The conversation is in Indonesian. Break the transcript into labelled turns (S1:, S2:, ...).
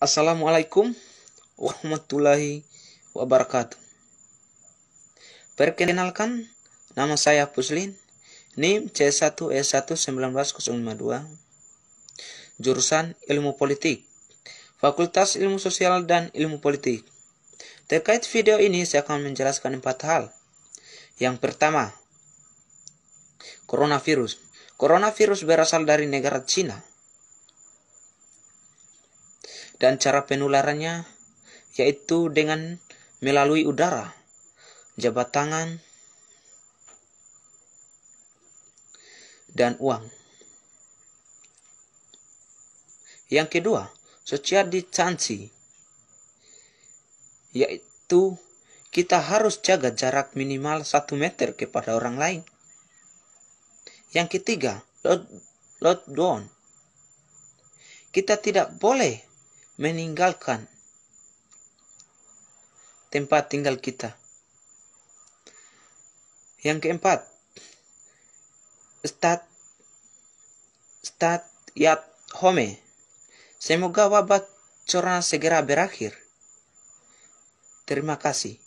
S1: Assalamualaikum warahmatullahi wabarakatuh. Perkenalkan, nama saya Puslin, NIM C1E1-19052, jurusan Ilmu Politik, Fakultas Ilmu Sosial dan Ilmu Politik. Terkait video ini, saya akan menjelaskan empat hal. Yang pertama, coronavirus. Coronavirus berasal dari negara Cina dan cara penularannya yaitu dengan melalui udara, jabat tangan, dan uang. Yang kedua, social distancing, yaitu kita harus jaga jarak minimal 1 meter kepada orang lain. Yang ketiga, lockdown. Kita tidak boleh meninggalkan tempat tinggal kita. Yang keempat, stat stat yat home. Semoga wabah corona segera berakhir. Terima kasih.